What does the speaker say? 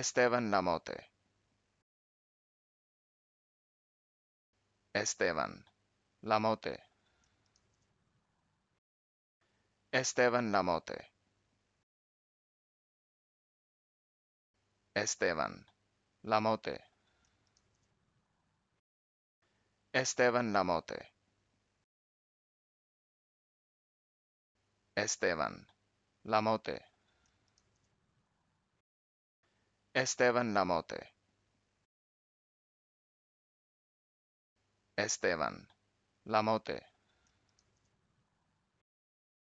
Esteban Lamote. Esteban Lamote. Esteban Lamote. Esteban Lamote. Esteban Lamote. Esteban Lamote. Esteban Lamote. Esteban Lamote.